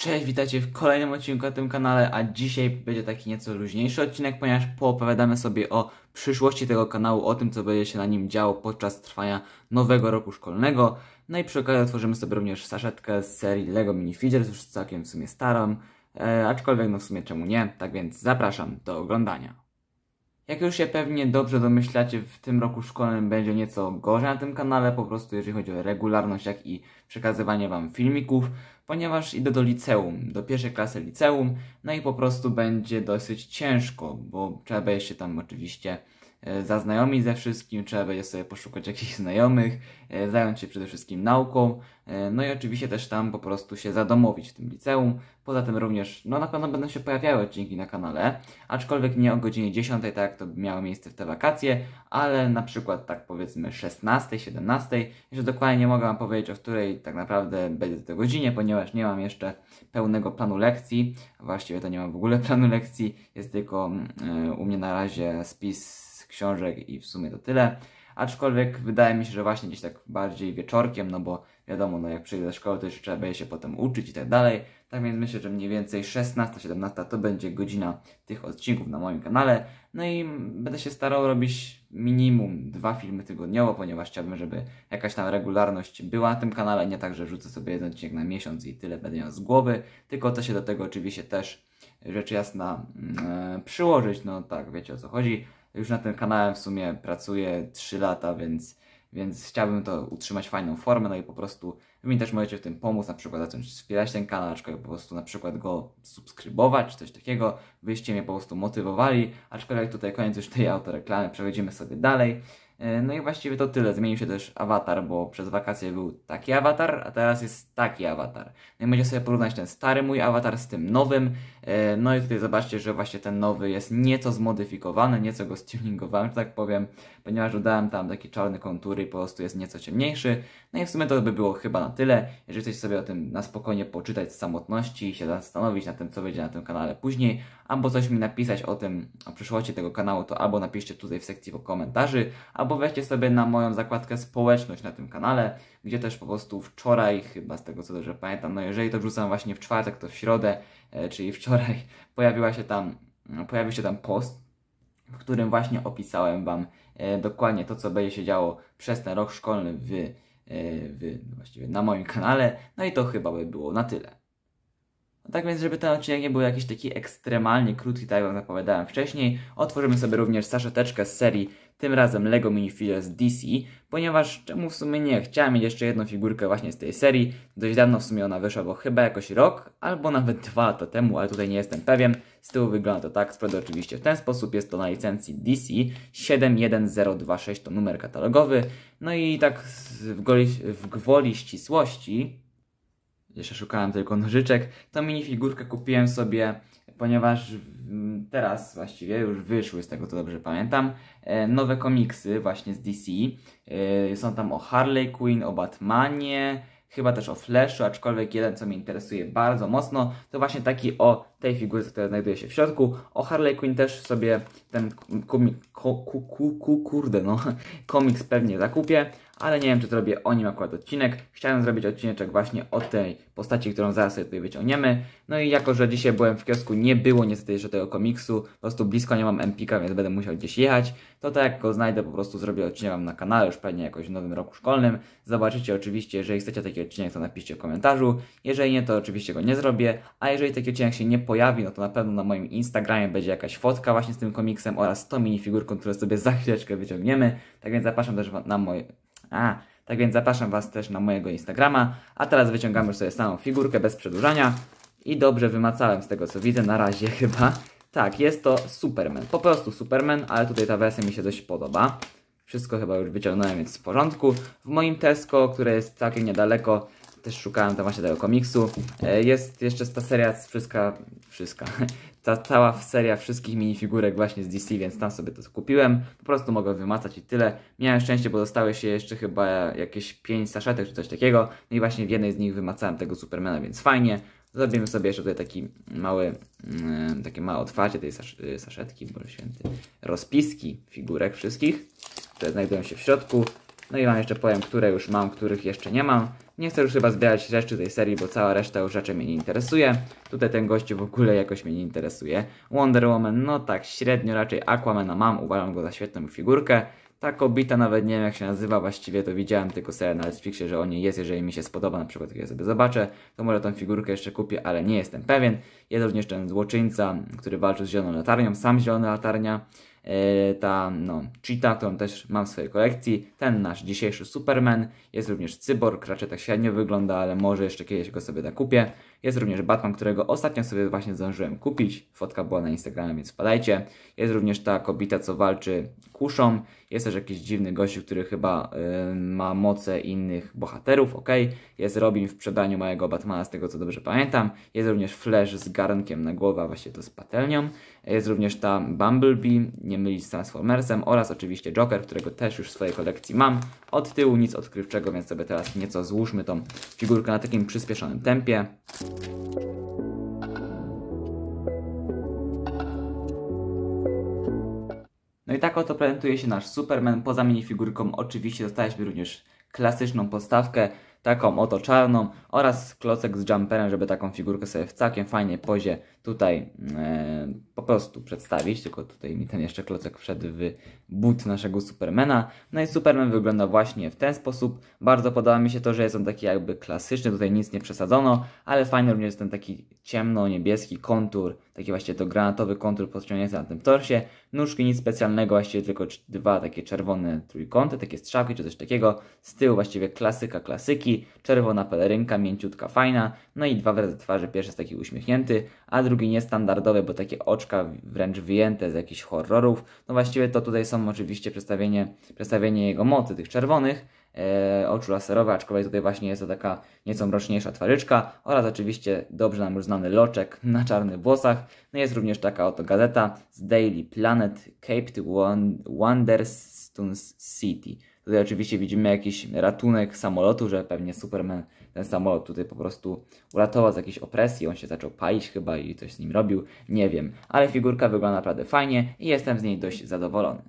Cześć, witajcie w kolejnym odcinku na tym kanale, a dzisiaj będzie taki nieco luźniejszy odcinek, ponieważ poopowiadamy sobie o przyszłości tego kanału, o tym co będzie się na nim działo podczas trwania nowego roku szkolnego. No i przy okazji otworzymy sobie również saszetkę z serii LEGO Minifigures, już całkiem w sumie starą, e, aczkolwiek no w sumie czemu nie, tak więc zapraszam do oglądania. Jak już się pewnie dobrze domyślacie, w tym roku szkolnym będzie nieco gorzej na tym kanale, po prostu jeżeli chodzi o regularność, jak i przekazywanie Wam filmików, ponieważ idę do liceum, do pierwszej klasy liceum, no i po prostu będzie dosyć ciężko, bo trzeba się tam oczywiście E, zaznajomić ze wszystkim, trzeba będzie sobie poszukać jakichś znajomych, e, zająć się przede wszystkim nauką, e, no i oczywiście też tam po prostu się zadomowić w tym liceum. Poza tym również, no na pewno będą się pojawiały odcinki na kanale, aczkolwiek nie o godzinie 10, tak jak to miało miejsce w te wakacje, ale na przykład tak powiedzmy 16, 17, jeszcze dokładnie nie mogę Wam powiedzieć, o której tak naprawdę będzie to godzinie, ponieważ nie mam jeszcze pełnego planu lekcji, właściwie to nie mam w ogóle planu lekcji, jest tylko yy, u mnie na razie spis książek i w sumie to tyle. Aczkolwiek wydaje mi się, że właśnie gdzieś tak bardziej wieczorkiem, no bo wiadomo, no jak przyjdę do szkoły, to jeszcze trzeba się potem uczyć i tak dalej. Tak więc myślę, że mniej więcej 16-17 to będzie godzina tych odcinków na moim kanale. No i będę się starał robić minimum dwa filmy tygodniowo, ponieważ chciałbym, żeby jakaś tam regularność była na tym kanale. Nie tak, że rzucę sobie jeden odcinek na miesiąc i tyle będę miał z głowy, tylko to się do tego oczywiście też rzecz jasna yy, przyłożyć. No tak, wiecie o co chodzi. Już na tym kanale w sumie pracuję 3 lata, więc, więc chciałbym to utrzymać fajną formę, no i po prostu wy mi też możecie w tym pomóc, na przykład zacząć wspierać ten kanał, aczkolwiek po prostu na przykład go subskrybować, czy coś takiego, byście mnie po prostu motywowali, aczkolwiek tutaj koniec już tej autoreklamy, przechodzimy sobie dalej. E, no i właściwie to tyle. Zmienił się też awatar, bo przez wakacje był taki awatar, a teraz jest taki awatar. No i będzie sobie porównać ten stary mój awatar z tym nowym. E, no i tutaj zobaczcie, że właśnie ten nowy jest nieco zmodyfikowany, nieco go stuningowałem, że tak powiem, ponieważ dodałem tam takie czarne kontury i po prostu jest nieco ciemniejszy. No i w sumie to by było chyba na tyle. Jeżeli chcecie sobie o tym na spokojnie poczytać z samotności i się zastanowić na tym, co będzie na tym kanale później, albo coś mi napisać o tym, o przyszłości tego kanału, to albo napiszcie tutaj w sekcji komentarzy, albo albo weźcie sobie na moją zakładkę społeczność na tym kanale, gdzie też po prostu wczoraj, chyba z tego co dobrze pamiętam, no jeżeli to wrzucam właśnie w czwartek, to w środę, e, czyli wczoraj pojawiła się tam, no, pojawił się tam post, w którym właśnie opisałem Wam e, dokładnie to, co będzie się działo przez ten rok szkolny w, e, w, no właściwie na moim kanale. No i to chyba by było na tyle. No tak więc, żeby ten odcinek nie był jakiś taki ekstremalnie krótki, tak jak zapowiadałem wcześniej, otworzymy sobie również saszeteczkę z serii tym razem LEGO Minifigures DC, ponieważ czemu w sumie nie, chciałem mieć jeszcze jedną figurkę właśnie z tej serii, dość dawno w sumie ona wyszła, bo chyba jakoś rok, albo nawet dwa lata temu, ale tutaj nie jestem pewien, z tyłu wygląda to tak, z przodu oczywiście w ten sposób, jest to na licencji DC 71026, to numer katalogowy, no i tak w, goli, w gwoli ścisłości, jeszcze szukałem tylko nożyczek. to minifigurkę kupiłem sobie, ponieważ mm, teraz właściwie już wyszły, z tego co dobrze pamiętam, e, nowe komiksy właśnie z DC. E, są tam o Harley Quinn, o Batmanie, chyba też o Flashu, aczkolwiek jeden co mnie interesuje bardzo mocno, to właśnie taki o tej figury, która znajduje się w środku. O Harley Quinn też sobie ten komik, ko, ku, ku, ku, kurde no, komiks pewnie zakupię, ale nie wiem, czy zrobię o nim akurat odcinek. Chciałem zrobić odcineczek właśnie o tej postaci, którą zaraz sobie tutaj wyciągniemy. No i jako, że dzisiaj byłem w kiosku, nie było niestety jeszcze tego komiksu, po prostu blisko nie mam MPK, więc będę musiał gdzieś jechać, to tak jak go znajdę, po prostu zrobię odcinek wam na kanale, już pewnie jakoś w nowym roku szkolnym. Zobaczycie oczywiście, jeżeli chcecie taki odcinek, to napiszcie w komentarzu. Jeżeli nie, to oczywiście go nie zrobię, a jeżeli taki odcinek się nie pojawi, no to na pewno na moim Instagramie będzie jakaś fotka właśnie z tym komiksem oraz tą minifigurką, które sobie za chwileczkę wyciągniemy. Tak więc zapraszam też na moje... A, tak więc zapraszam Was też na mojego Instagrama. A teraz wyciągamy sobie samą figurkę bez przedłużania. I dobrze wymacałem z tego co widzę na razie chyba. Tak, jest to Superman. Po prostu Superman, ale tutaj ta wersja mi się dość podoba. Wszystko chyba już wyciągnąłem, więc w porządku. W moim Tesco, które jest całkiem niedaleko, też szukałem tam właśnie tego komiksu. E, jest jeszcze ta seria wszystka, wszystka, ta cała seria wszystkich minifigurek właśnie z DC, więc tam sobie to kupiłem. Po prostu mogę wymacać i tyle. Miałem szczęście, bo dostały się jeszcze chyba jakieś 5 saszetek czy coś takiego. No i właśnie w jednej z nich wymacałem tego Supermana, więc fajnie. Zrobimy sobie jeszcze tutaj taki mały, mm, takie małe otwarcie tej y, saszetki, bo święty, rozpiski figurek wszystkich, które znajdują się w środku. No i wam jeszcze powiem, które już mam, których jeszcze nie mam. Nie chcę już chyba zbierać rzeczy tej serii, bo cała reszta już rzeczy mnie nie interesuje. Tutaj ten gościu w ogóle jakoś mnie nie interesuje. Wonder Woman, no tak średnio, raczej Aquamana mam, uważam go za świetną figurkę. Ta kobita nawet nie wiem jak się nazywa, właściwie to widziałem tylko serię na Netflixie, że o niej jest, jeżeli mi się spodoba, na przykład jak ja sobie zobaczę, to może tą figurkę jeszcze kupię, ale nie jestem pewien. Jest również ten złoczyńca, który walczył z zieloną latarnią, sam zielona latarnia. E, ta no, Cheetah, którą też mam w swojej kolekcji, ten nasz dzisiejszy Superman, jest również Cyborg, raczej tak średnio wygląda, ale może jeszcze kiedyś go sobie kupię. Jest również Batman, którego ostatnio sobie właśnie zdążyłem kupić, fotka była na Instagramie, więc wpadajcie. Jest również ta kobita co walczy kuszą, jest też jakiś dziwny gościu, który chyba y, ma moce innych bohaterów, ok. Jest Robin w przedaniu mojego Batmana, z tego co dobrze pamiętam. Jest również Flash z garnkiem na głowę, właśnie to z patelnią. Jest również ta Bumblebee, nie mylić z Transformersem oraz oczywiście Joker, którego też już w swojej kolekcji mam. Od tyłu nic odkrywczego, więc sobie teraz nieco złóżmy tą figurkę na takim przyspieszonym tempie. No i tak oto prezentuje się nasz Superman. Poza minifigurką oczywiście dostaliśmy również klasyczną postawkę, taką oto czarną oraz klocek z jumperem, żeby taką figurkę sobie w całkiem fajnej pozie tutaj e, po prostu przedstawić, tylko tutaj mi ten jeszcze klocek wszedł w but naszego Supermana. No i Superman wygląda właśnie w ten sposób. Bardzo podoba mi się to, że jest on taki jakby klasyczny, tutaj nic nie przesadzono, ale fajny również jest ten taki ciemno-niebieski kontur, taki właśnie to granatowy kontur podciągnięty na tym torsie. Nóżki nic specjalnego, właściwie tylko dwa takie czerwone trójkąty, takie strzałki czy coś takiego. Z tyłu właściwie klasyka klasyki, czerwona pelerynka, mięciutka, fajna. No i dwa wyrazy twarzy, pierwszy jest taki uśmiechnięty, a drugi drugi niestandardowy, bo takie oczka wręcz wyjęte z jakichś horrorów. No właściwie to tutaj są oczywiście przedstawienie, przedstawienie jego mocy, tych czerwonych, e, oczu laserowe, aczkolwiek tutaj właśnie jest to taka nieco mroczniejsza twarzyczka oraz oczywiście dobrze nam już znany loczek na czarnych włosach. No jest również taka oto gazeta z Daily Planet Cape Wonderstone City. Tutaj oczywiście widzimy jakiś ratunek samolotu, że pewnie Superman ten samolot tutaj po prostu uratował z jakiejś opresji, on się zaczął palić chyba i coś z nim robił, nie wiem. Ale figurka wygląda naprawdę fajnie i jestem z niej dość zadowolony.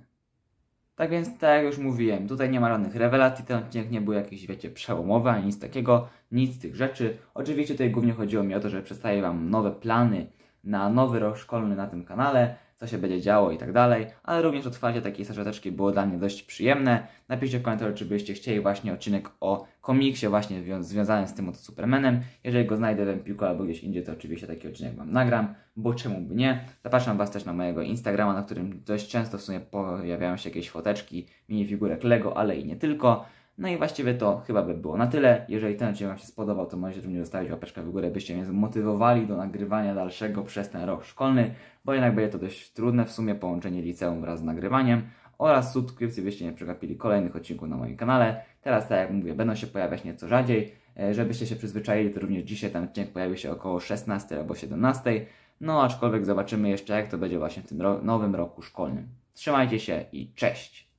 Tak więc, tak jak już mówiłem, tutaj nie ma żadnych rewelacji, ten odcinek nie był jakiś, wiecie, przełomowy, ani nic takiego, nic z tych rzeczy. Oczywiście tutaj głównie chodziło mi o to, że przedstawię Wam nowe plany na nowy rok szkolny na tym kanale, co się będzie działo i tak dalej, ale również otwarcie takiej serzeteczki było dla mnie dość przyjemne. Napiszcie w komentarzu, czy byście chcieli właśnie odcinek o komiksie właśnie związanym z tym oto Supermanem. Jeżeli go znajdę w Empiku albo gdzieś indziej, to oczywiście taki odcinek Wam nagram, bo czemu by nie. Zapraszam Was też na mojego Instagrama, na którym dość często w sumie pojawiają się jakieś foteczki minifigurek LEGO, ale i nie tylko. No i właściwie to chyba by było na tyle. Jeżeli ten odcinek Wam się spodobał, to możecie również zostawić łapeczkę w górę, byście mnie zmotywowali do nagrywania dalszego przez ten rok szkolny, bo jednak będzie to dość trudne w sumie połączenie liceum wraz z nagrywaniem oraz subskrypcji, byście nie przegapili kolejnych odcinków na moim kanale. Teraz, tak jak mówię, będą się pojawiać nieco rzadziej. E, żebyście się przyzwyczaili, to również dzisiaj ten odcinek pojawi się około 16 albo 17. No, aczkolwiek zobaczymy jeszcze, jak to będzie właśnie w tym nowym roku szkolnym. Trzymajcie się i cześć!